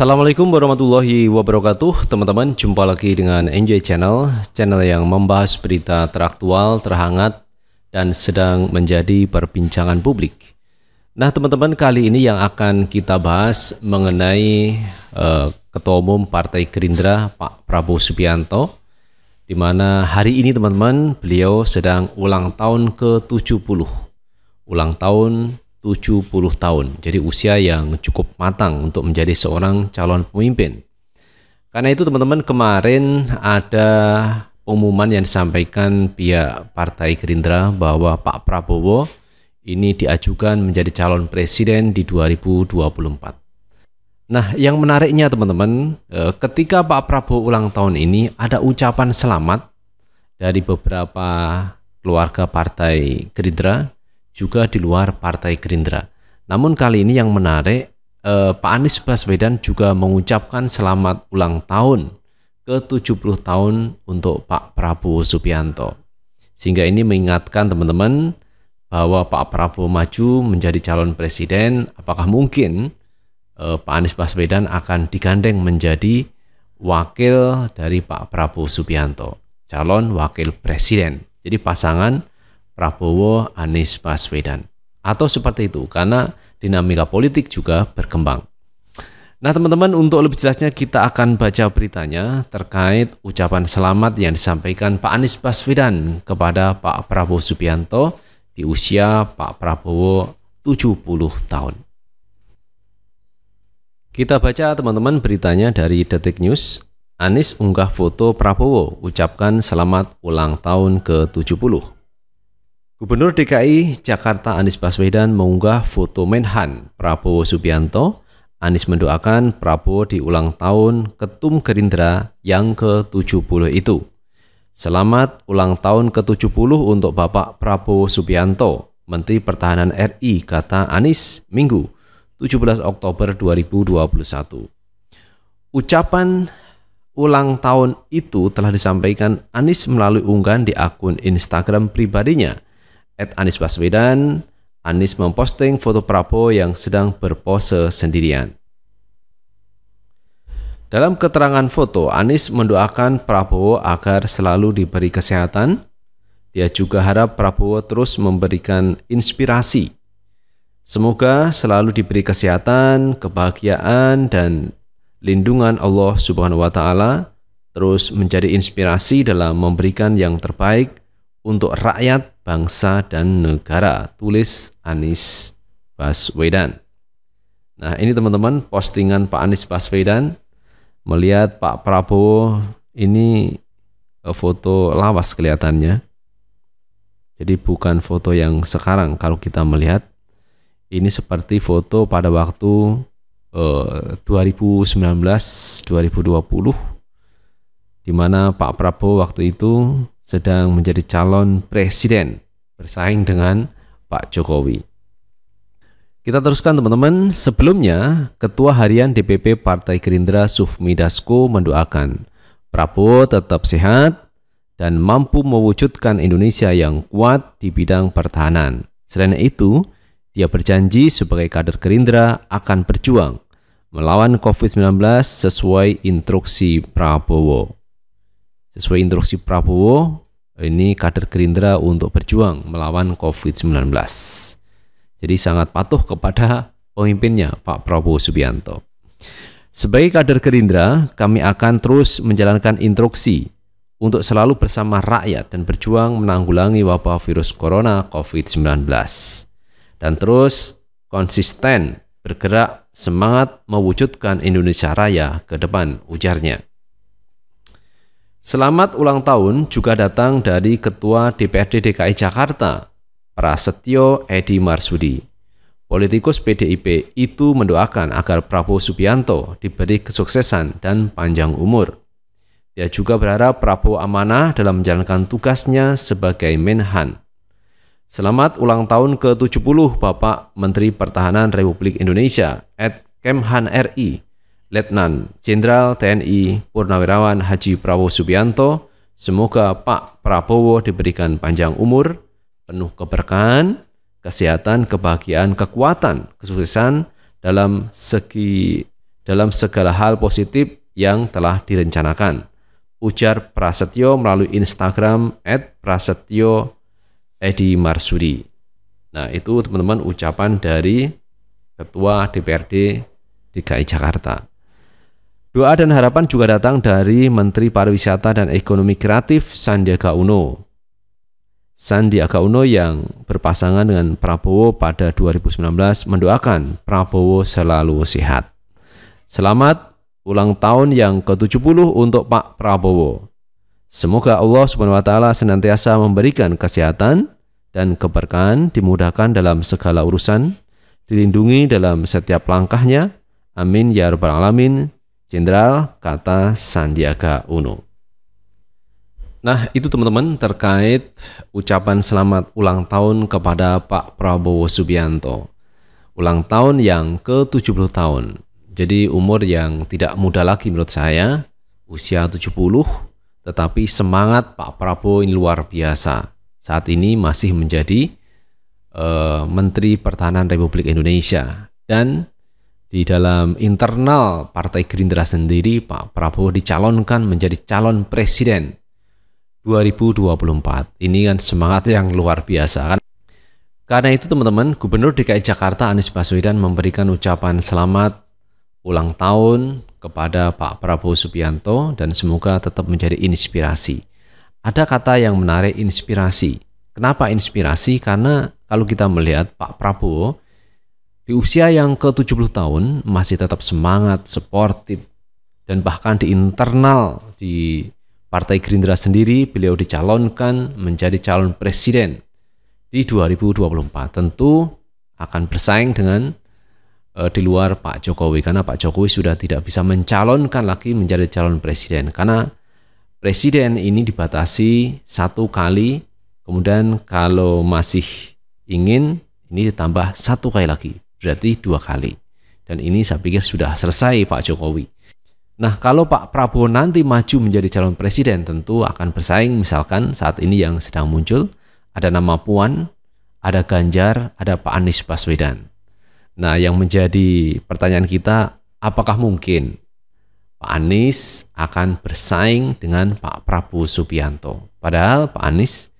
Assalamualaikum warahmatullahi wabarakatuh Teman-teman jumpa lagi dengan Enjoy Channel Channel yang membahas berita teraktual, terhangat Dan sedang menjadi perbincangan publik Nah teman-teman kali ini yang akan kita bahas Mengenai uh, Ketua Umum Partai Gerindra Pak Prabowo Subianto di mana hari ini teman-teman beliau sedang ulang tahun ke-70 ulang tahun 70 tahun. Jadi usia yang cukup matang untuk menjadi seorang calon pemimpin. Karena itu teman-teman kemarin ada pengumuman yang disampaikan pihak Partai Gerindra bahwa Pak Prabowo ini diajukan menjadi calon presiden di 2024. Nah, yang menariknya teman-teman, eh, ketika Pak Prabowo ulang tahun ini ada ucapan selamat dari beberapa keluarga Partai Gerindra juga di luar Partai Gerindra. Namun kali ini yang menarik, eh, Pak Anies Baswedan juga mengucapkan selamat ulang tahun ke-70 tahun untuk Pak Prabowo Subianto. Sehingga ini mengingatkan teman-teman bahwa Pak Prabowo maju menjadi calon presiden, apakah mungkin eh, Pak Anies Baswedan akan digandeng menjadi wakil dari Pak Prabowo Subianto, calon wakil presiden. Jadi pasangan Prabowo Anies Baswedan. Atau seperti itu, karena dinamika politik juga berkembang. Nah teman-teman untuk lebih jelasnya kita akan baca beritanya terkait ucapan selamat yang disampaikan Pak Anies Baswedan kepada Pak Prabowo Subianto di usia Pak Prabowo 70 tahun. Kita baca teman-teman beritanya dari Detik News. Anies unggah foto Prabowo ucapkan selamat ulang tahun ke-70. Gubernur DKI Jakarta Anies Baswedan mengunggah foto Menhan Prabowo Subianto. Anies mendoakan Prabowo di ulang tahun Ketum Gerindra yang ke-70 itu. Selamat ulang tahun ke-70 untuk Bapak Prabowo Subianto, Menteri Pertahanan RI, kata Anies Minggu, 17 Oktober 2021. Ucapan ulang tahun itu telah disampaikan Anies melalui unggahan di akun Instagram pribadinya – At Anies Baswedan, Anies memposting foto Prabowo yang sedang berpose sendirian. Dalam keterangan foto, Anies mendoakan Prabowo agar selalu diberi kesehatan. Dia juga harap Prabowo terus memberikan inspirasi. Semoga selalu diberi kesehatan, kebahagiaan, dan lindungan Allah Subhanahu wa Ta'ala, terus menjadi inspirasi dalam memberikan yang terbaik untuk rakyat Bangsa dan Negara, tulis Anies Baswedan. Nah ini teman-teman postingan Pak Anies Baswedan melihat Pak Prabowo ini eh, foto lawas kelihatannya. Jadi bukan foto yang sekarang kalau kita melihat ini seperti foto pada waktu eh, 2019 2020 di mana Pak Prabowo waktu itu sedang menjadi calon presiden bersaing dengan Pak Jokowi. Kita teruskan teman-teman. Sebelumnya, Ketua Harian DPP Partai Gerindra Sufmi Dasko mendoakan Prabowo tetap sehat dan mampu mewujudkan Indonesia yang kuat di bidang pertahanan. Selain itu, dia berjanji sebagai kader Gerindra akan berjuang melawan COVID-19 sesuai instruksi Prabowo. Sesuai instruksi Prabowo, ini kader Gerindra untuk berjuang melawan COVID-19. Jadi sangat patuh kepada pemimpinnya Pak Prabowo Subianto. Sebagai kader Gerindra, kami akan terus menjalankan instruksi untuk selalu bersama rakyat dan berjuang menanggulangi wabah virus corona COVID-19. Dan terus konsisten bergerak semangat mewujudkan Indonesia Raya ke depan, ujarnya. Selamat ulang tahun juga datang dari Ketua DPRD DKI Jakarta, Prasetyo Edi Marsudi. Politikus PDIP itu mendoakan agar Prabowo Subianto diberi kesuksesan dan panjang umur. Dia juga berharap Prabowo amanah dalam menjalankan tugasnya sebagai Menhan. Selamat ulang tahun ke-70 Bapak Menteri Pertahanan Republik Indonesia, at Kemhan RI, Letnan Jenderal TNI Purnawirawan Haji Prabowo Subianto. Semoga Pak Prabowo diberikan panjang umur, penuh keberkahan, kesehatan, kebahagiaan, kekuatan, kesuksesan dalam segi dalam segala hal positif yang telah direncanakan. Ujar Prasetyo melalui Instagram at Prasetyo Edi Nah itu teman-teman ucapan dari Ketua DPRD DKI Jakarta. Doa dan harapan juga datang dari Menteri Pariwisata dan Ekonomi Kreatif Sandiaga Uno. Sandiaga Uno yang berpasangan dengan Prabowo pada 2019 mendoakan Prabowo selalu sehat. Selamat ulang tahun yang ke-70 untuk Pak Prabowo. Semoga Allah Subhanahu wa taala senantiasa memberikan kesehatan dan keberkahan, dimudahkan dalam segala urusan, dilindungi dalam setiap langkahnya. Amin ya rabbal alamin. Jenderal, kata Sandiaga Uno. Nah, itu teman-teman terkait ucapan selamat ulang tahun kepada Pak Prabowo Subianto. Ulang tahun yang ke-70 tahun. Jadi umur yang tidak muda lagi menurut saya, usia 70, tetapi semangat Pak Prabowo ini luar biasa. Saat ini masih menjadi uh, Menteri Pertahanan Republik Indonesia dan di dalam internal Partai Gerindra sendiri Pak Prabowo dicalonkan menjadi calon presiden 2024. Ini kan semangat yang luar biasa kan. Karena itu teman-teman, Gubernur DKI Jakarta Anies Baswedan memberikan ucapan selamat ulang tahun kepada Pak Prabowo Subianto dan semoga tetap menjadi inspirasi. Ada kata yang menarik inspirasi. Kenapa inspirasi? Karena kalau kita melihat Pak Prabowo di usia yang ke-70 tahun masih tetap semangat, sportif, dan bahkan di internal di Partai Gerindra sendiri beliau dicalonkan menjadi calon presiden di 2024. Tentu akan bersaing dengan uh, di luar Pak Jokowi karena Pak Jokowi sudah tidak bisa mencalonkan lagi menjadi calon presiden karena presiden ini dibatasi satu kali kemudian kalau masih ingin ini ditambah satu kali lagi Berarti dua kali. Dan ini saya pikir sudah selesai Pak Jokowi. Nah, kalau Pak Prabowo nanti maju menjadi calon presiden, tentu akan bersaing. Misalkan saat ini yang sedang muncul, ada nama Puan, ada Ganjar, ada Pak Anies Baswedan. Nah, yang menjadi pertanyaan kita, apakah mungkin Pak Anies akan bersaing dengan Pak Prabowo Subianto? Padahal Pak Anies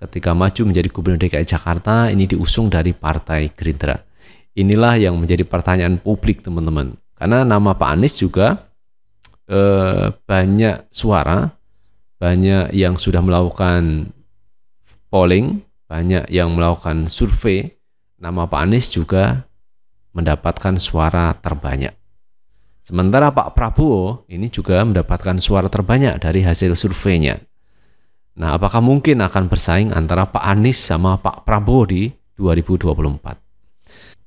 ketika maju menjadi gubernur DKI Jakarta ini diusung dari Partai Gerindra. Inilah yang menjadi pertanyaan publik teman-teman. Karena nama Pak Anies juga eh, banyak suara, banyak yang sudah melakukan polling, banyak yang melakukan survei. Nama Pak Anies juga mendapatkan suara terbanyak. Sementara Pak Prabowo ini juga mendapatkan suara terbanyak dari hasil surveinya. Nah, apakah mungkin akan bersaing antara Pak Anies sama Pak Prabowo di 2024?